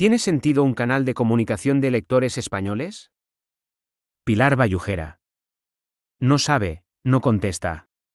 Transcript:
¿Tiene sentido un canal de comunicación de lectores españoles? Pilar Bayujera. No sabe, no contesta.